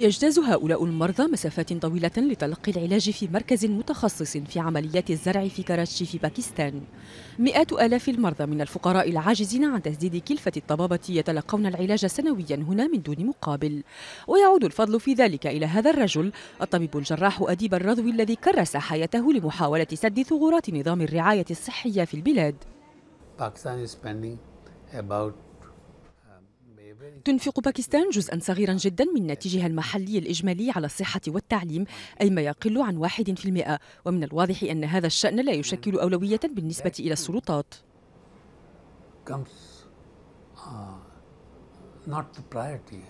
يجتاز هؤلاء المرضى مسافات طويلة لتلقي العلاج في مركز متخصص في عمليات الزرع في كراتشي في باكستان مئات آلاف المرضى من الفقراء العاجزين عن تسديد كلفة الطبابة يتلقون العلاج سنويا هنا من دون مقابل ويعود الفضل في ذلك إلى هذا الرجل الطبيب الجراح أديب الرضوي الذي كرس حياته لمحاولة سد ثغرات نظام الرعاية الصحية في البلاد Pakistan is spending about تنفق باكستان جزءا صغيرا جدا من ناتجها المحلي الإجمالي على الصحة والتعليم أي ما يقل عن واحد في المئة ومن الواضح أن هذا الشأن لا يشكل أولوية بالنسبة إلى السلطات uh, not the priority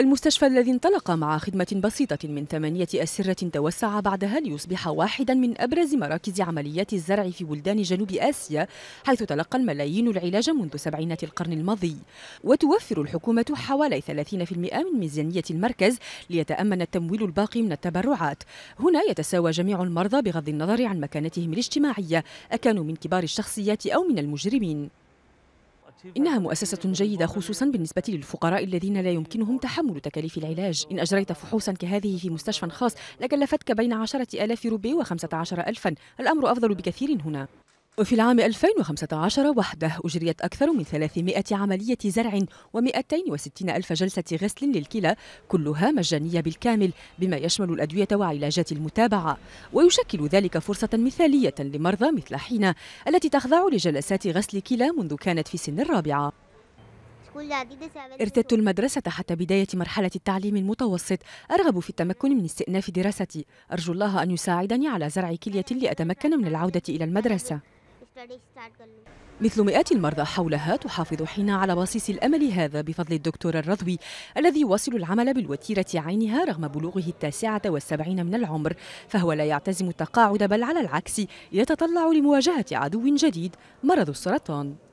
المستشفى الذي انطلق مع خدمة بسيطة من ثمانية أسرة توسع بعدها ليصبح واحدا من أبرز مراكز عمليات الزرع في بلدان جنوب آسيا حيث تلقى الملايين العلاج منذ سبعينات القرن الماضي وتوفر الحكومة حوالي 30% من ميزانية المركز ليتأمن التمويل الباقي من التبرعات هنا يتساوى جميع المرضى بغض النظر عن مكانتهم الاجتماعية أكانوا من كبار الشخصيات أو من المجرمين إنها مؤسسة جيدة خصوصا بالنسبة للفقراء الذين لا يمكنهم تحمل تكاليف العلاج إن أجريت فحوصا كهذه في مستشفى خاص لكلفتك بين عشرة ألاف روبي وخمسة عشر ألفا الأمر أفضل بكثير هنا وفي العام 2015 وحده أجريت أكثر من 300 عملية زرع و260 ألف جلسة غسل للكلى كلها مجانية بالكامل بما يشمل الأدوية وعلاجات المتابعة ويشكل ذلك فرصة مثالية لمرضى مثل حينا التي تخضع لجلسات غسل كلى منذ كانت في سن الرابعة ارتدت المدرسة حتى بداية مرحلة التعليم المتوسط أرغب في التمكن من استئناف دراستي أرجو الله أن يساعدني على زرع كلية لأتمكن من العودة إلى المدرسة مثل مئات المرضى حولها تحافظ حين على بصيص الأمل هذا بفضل الدكتور الرضوي الذي يواصل العمل بالوتيرة عينها رغم بلوغه التاسعة والسبعين من العمر فهو لا يعتزم التقاعد بل على العكس يتطلع لمواجهة عدو جديد مرض السرطان